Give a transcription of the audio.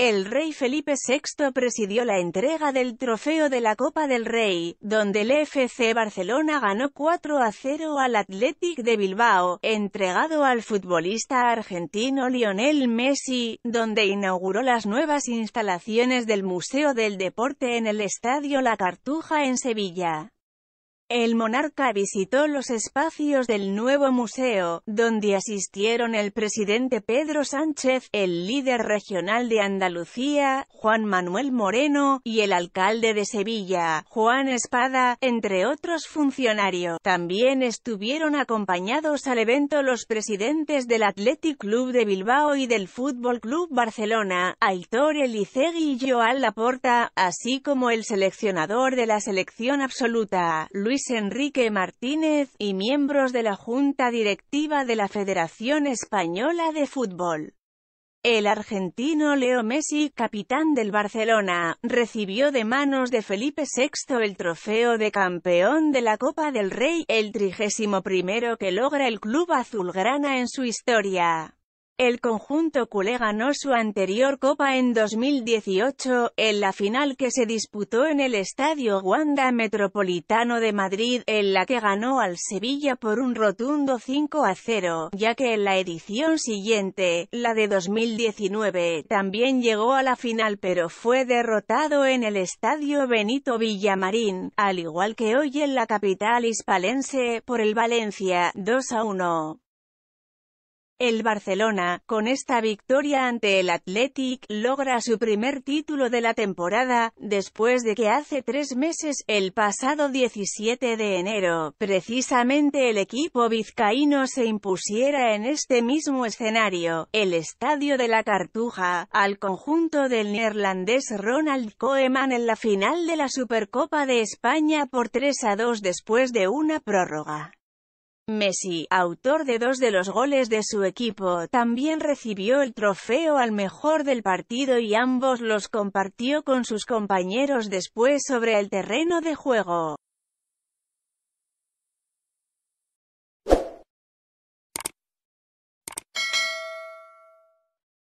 El rey Felipe VI presidió la entrega del trofeo de la Copa del Rey, donde el FC Barcelona ganó 4 a 0 al Athletic de Bilbao, entregado al futbolista argentino Lionel Messi, donde inauguró las nuevas instalaciones del Museo del Deporte en el Estadio La Cartuja en Sevilla. El monarca visitó los espacios del nuevo museo, donde asistieron el presidente Pedro Sánchez, el líder regional de Andalucía, Juan Manuel Moreno, y el alcalde de Sevilla, Juan Espada, entre otros funcionarios. También estuvieron acompañados al evento los presidentes del Athletic Club de Bilbao y del Fútbol Club Barcelona, Aitor Elizegui y Joan Laporta, así como el seleccionador de la selección absoluta, Luis Enrique Martínez, y miembros de la Junta Directiva de la Federación Española de Fútbol. El argentino Leo Messi, capitán del Barcelona, recibió de manos de Felipe VI el trofeo de campeón de la Copa del Rey, el trigésimo primero que logra el club azulgrana en su historia. El conjunto culé ganó su anterior copa en 2018, en la final que se disputó en el Estadio Wanda Metropolitano de Madrid, en la que ganó al Sevilla por un rotundo 5 a 0, ya que en la edición siguiente, la de 2019, también llegó a la final pero fue derrotado en el Estadio Benito Villamarín, al igual que hoy en la capital hispalense, por el Valencia, 2 a 1. El Barcelona, con esta victoria ante el Athletic, logra su primer título de la temporada, después de que hace tres meses, el pasado 17 de enero, precisamente el equipo vizcaíno se impusiera en este mismo escenario, el Estadio de la Cartuja, al conjunto del neerlandés Ronald Koeman en la final de la Supercopa de España por 3 a 2 después de una prórroga. Messi, autor de dos de los goles de su equipo, también recibió el trofeo al mejor del partido y ambos los compartió con sus compañeros después sobre el terreno de juego.